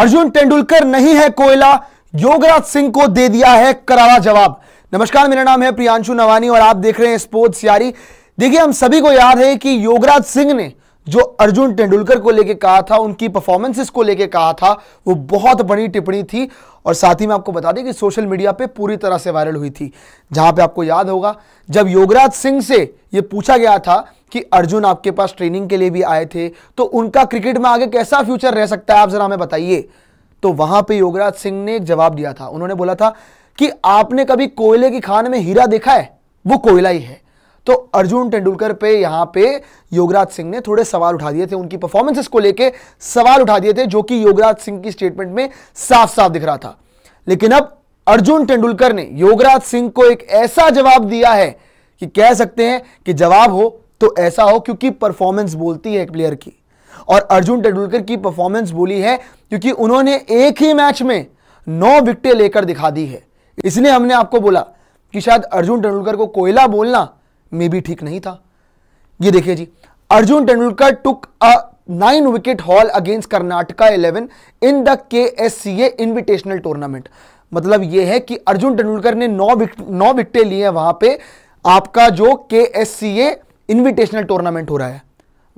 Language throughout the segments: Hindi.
अर्जुन तेंदुलकर नहीं है कोयला योगराज सिंह को दे दिया है करारा जवाब नमस्कार मेरा नाम है प्रियांशु नवानी और आप देख रहे हैं स्पोर्ट्स यारी देखिए हम सभी को याद है कि योगराज सिंह ने जो अर्जुन तेंदुलकर को लेके कहा था उनकी परफॉर्मेंसेस को लेके कहा था वो बहुत बड़ी टिप्पणी थी और साथ ही में आपको बता दें कि सोशल मीडिया पे पूरी तरह से वायरल हुई थी जहां पे आपको याद होगा जब योगराज सिंह से ये पूछा गया था कि अर्जुन आपके पास ट्रेनिंग के लिए भी आए थे तो उनका क्रिकेट में आगे कैसा फ्यूचर रह सकता है आप जरा हमें बताइए तो वहां पर योगराज सिंह ने एक जवाब दिया था उन्होंने बोला था कि आपने कभी कोयले की खान में हीरा देखा है वो कोयला ही है तो अर्जुन तेंदुलकर पे यहां पे योगराज सिंह ने थोड़े सवाल उठा दिए थे उनकी परफॉर्मेंसेस को लेके सवाल उठा दिए थे जो कि योगराज सिंह की स्टेटमेंट में साफ साफ दिख रहा था लेकिन अब अर्जुन तेंदुलकर ने योगराज सिंह को एक ऐसा जवाब दिया है कि कह सकते हैं कि जवाब हो तो ऐसा हो क्योंकि परफॉर्मेंस बोलती है एक प्लेयर की और अर्जुन तेंदुलकर की परफॉर्मेंस बोली है क्योंकि उन्होंने एक ही मैच में नौ विकटें लेकर दिखा दी है इसलिए हमने आपको बोला कि शायद अर्जुन तेंदुलकर को कोयला बोलना मे भी ठीक नहीं था ये देखिए जी Arjun Tendulkar took a nine wicket haul against Karnataka eleven in the K S C A invitational tournament मतलब ये है कि अर्जुन तेंदुलकर ने नौ नौ विकटें लिए हैं वहां पे आपका जो K S C A invitational tournament हो रहा है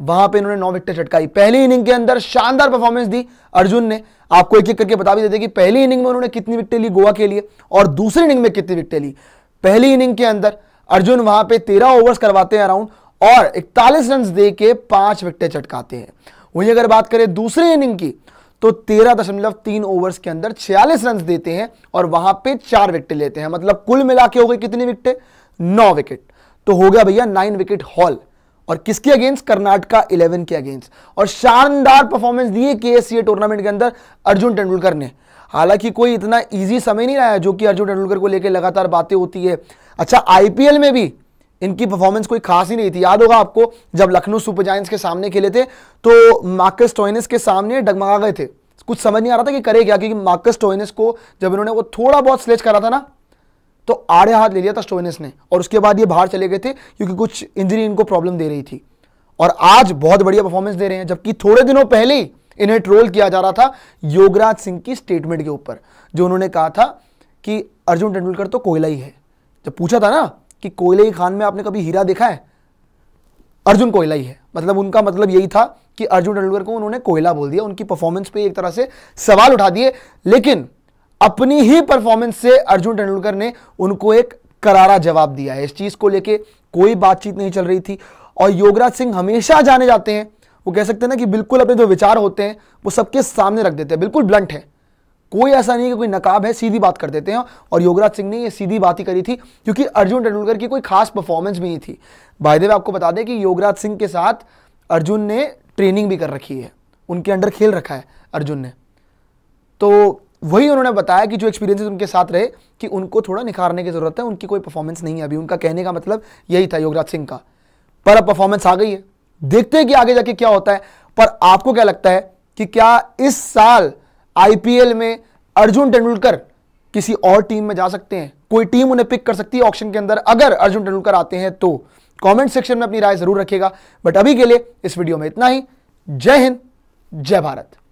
वहां पे इन्होंने नौ विकटें चटकाई पहली इनिंग के अंदर शानदार परफॉर्मेंस दी अर्जुन ने आपको एक एक करके बता भी देते कि पहली इनिंग में उन्होंने कितनी विकटें ली गोवा के लिए और दूसरी इनिंग में कितनी विकटें ली पहली इनिंग के अंदर अर्जुन वहां पे तेरह ओवर्स करवाते हैं अराउंड और इकतालीस रन दे के पांच विकटे चटकाते हैं वहीं अगर बात करें दूसरे इनिंग की तो तेरह दशमलव तीन ओवर्स के अंदर छियालीस रन देते हैं और वहां पे चार विकेट लेते हैं मतलब कुल मिला के हो गए कितनी विकटे नौ विकेट तो हो गया भैया नाइन विकेट हॉल और किसके अगेंस्ट कर्नाटका इलेवन के अगेंस्ट और शानदार परफॉर्मेंस दिए के टूर्नामेंट के अंदर अर्जुन तेंदुलकर ने हालांकि कोई इतना ईजी समय नहीं रहा है जो कि अर्जुन तेंडुलकर को लेकर लगातार बातें होती है अच्छा आईपीएल में भी इनकी परफॉर्मेंस कोई खास ही नहीं थी याद होगा आपको जब लखनऊ सुपर जायंट्स के सामने खेले थे तो मार्कस टोइनस के सामने डगमगा गए थे कुछ समझ नहीं आ रहा था कि करे क्या क्योंकि मार्कस टोइनस को जब इन्होंने वो थोड़ा बहुत स्लेच करा था ना तो आड़े हाथ ले लिया था स्टोइनस ने और उसके बाद ये बाहर चले गए थे क्योंकि कुछ इंजरी इनको प्रॉब्लम दे रही थी और आज बहुत बढ़िया परफॉर्मेंस दे रहे हैं जबकि थोड़े दिनों पहले ही इन्हें ट्रोल किया जा रहा था योगराज सिंह की स्टेटमेंट के ऊपर जो उन्होंने कहा था कि अर्जुन तेंदुलकर तो कोयला ही है जब पूछा था ना कि कोयले ही खान में आपने कभी हीरा देखा है अर्जुन कोयला ही है मतलब उनका मतलब यही था कि अर्जुन तेंदुलकर को उन्होंने कोयला बोल दिया उनकी परफॉर्मेंस पे एक तरह से सवाल उठा दिए लेकिन अपनी ही परफॉर्मेंस से अर्जुन तेंदुलकर ने उनको एक करारा जवाब दिया है इस चीज़ को लेके कोई बातचीत नहीं चल रही थी और योगराज सिंह हमेशा जाने जाते हैं वो कह सकते हैं ना कि बिल्कुल अपने जो विचार होते हैं वो सबके सामने रख देते हैं बिल्कुल ब्लंट है कोई ऐसा नहीं है कि कोई नकाब है सीधी बात कर देते हैं और योगराज सिंह ने ये सीधी बात ही करी थी क्योंकि अर्जुन तेंडुलकर की कोई खास परफॉर्मेंस भी नहीं थी भाई देव आपको बता दें कि योगराज सिंह के साथ अर्जुन ने ट्रेनिंग भी कर रखी है उनके अंडर खेल रखा है अर्जुन ने तो वही उन्होंने बताया कि जो एक्सपीरियंसेस उनके साथ रहे कि उनको थोड़ा निखारने की ज़रूरत है उनकी कोई परफॉर्मेंस नहीं है अभी उनका कहने का मतलब यही था योगराज सिंह का पर अब परफॉर्मेंस आ गई है देखते हैं कि आगे जाके क्या होता है पर आपको क्या लगता है कि क्या इस साल आईपीएल में अर्जुन तेंदुलकर किसी और टीम में जा सकते हैं कोई टीम उन्हें पिक कर सकती है ऑप्शन के अंदर अगर अर्जुन तेंदुलकर आते हैं तो कमेंट सेक्शन में अपनी राय जरूर रखिएगा बट अभी के लिए इस वीडियो में इतना ही जय हिंद जय भारत